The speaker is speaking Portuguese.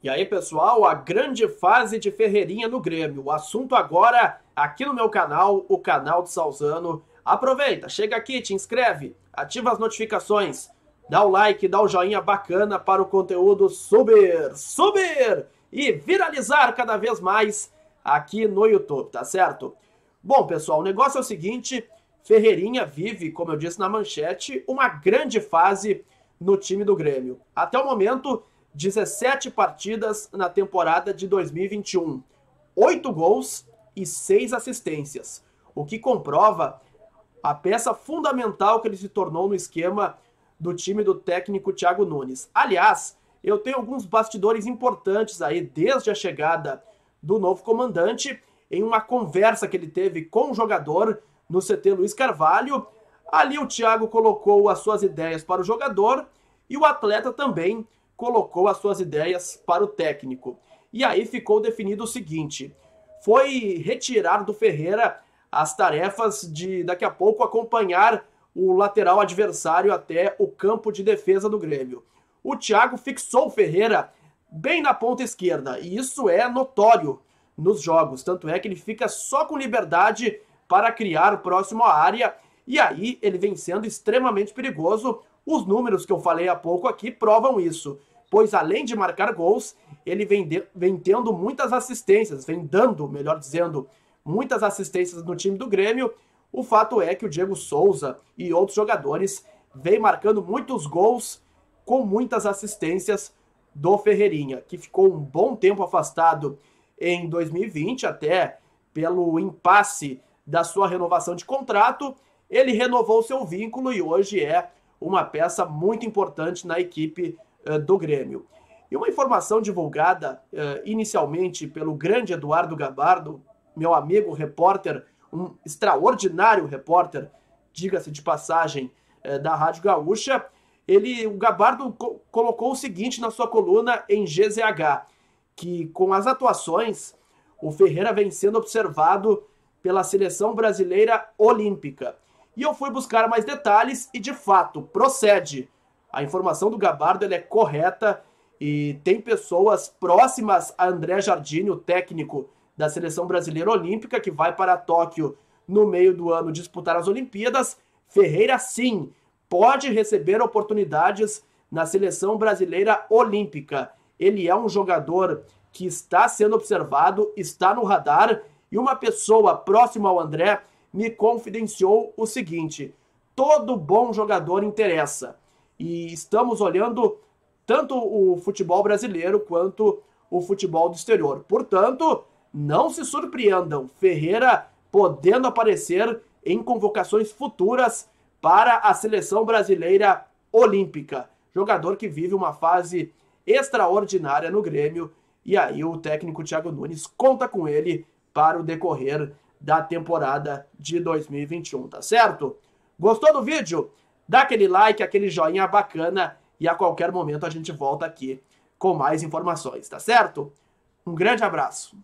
E aí, pessoal, a grande fase de Ferreirinha no Grêmio. O assunto agora aqui no meu canal, o canal de Salzano. Aproveita, chega aqui, te inscreve, ativa as notificações, dá o like, dá o joinha bacana para o conteúdo subir, subir e viralizar cada vez mais aqui no YouTube, tá certo? Bom, pessoal, o negócio é o seguinte, Ferreirinha vive, como eu disse na manchete, uma grande fase no time do Grêmio. Até o momento, 17 partidas na temporada de 2021, 8 gols e 6 assistências, o que comprova a peça fundamental que ele se tornou no esquema do time do técnico Thiago Nunes. Aliás, eu tenho alguns bastidores importantes aí desde a chegada do novo comandante em uma conversa que ele teve com o jogador no CT Luiz Carvalho. Ali o Thiago colocou as suas ideias para o jogador e o atleta também colocou as suas ideias para o técnico. E aí ficou definido o seguinte: foi retirar do Ferreira as tarefas de daqui a pouco acompanhar o lateral adversário até o campo de defesa do Grêmio. O Thiago fixou o Ferreira bem na ponta esquerda, e isso é notório nos jogos, tanto é que ele fica só com liberdade para criar próximo à área, e aí ele vem sendo extremamente perigoso os números que eu falei há pouco aqui provam isso, pois além de marcar gols, ele vem, de, vem tendo muitas assistências, vem dando, melhor dizendo, muitas assistências no time do Grêmio. O fato é que o Diego Souza e outros jogadores vem marcando muitos gols com muitas assistências do Ferreirinha, que ficou um bom tempo afastado em 2020, até pelo impasse da sua renovação de contrato. Ele renovou seu vínculo e hoje é uma peça muito importante na equipe uh, do Grêmio. E uma informação divulgada uh, inicialmente pelo grande Eduardo Gabardo, meu amigo repórter, um extraordinário repórter, diga-se de passagem, uh, da Rádio Gaúcha, ele, o Gabardo co colocou o seguinte na sua coluna em GZH, que com as atuações, o Ferreira vem sendo observado pela seleção brasileira olímpica. E eu fui buscar mais detalhes e de fato procede. A informação do Gabardo é correta e tem pessoas próximas a André Jardine, o técnico da seleção brasileira olímpica, que vai para Tóquio no meio do ano disputar as Olimpíadas. Ferreira, sim, pode receber oportunidades na seleção brasileira olímpica. Ele é um jogador que está sendo observado, está no radar, e uma pessoa próxima ao André me confidenciou o seguinte: todo bom jogador interessa. E estamos olhando tanto o futebol brasileiro quanto o futebol do exterior. Portanto, não se surpreendam, Ferreira podendo aparecer em convocações futuras para a seleção brasileira olímpica. Jogador que vive uma fase extraordinária no Grêmio e aí o técnico Thiago Nunes conta com ele para o decorrer da temporada de 2021, tá certo? Gostou do vídeo? Dá aquele like, aquele joinha bacana e a qualquer momento a gente volta aqui com mais informações, tá certo? Um grande abraço.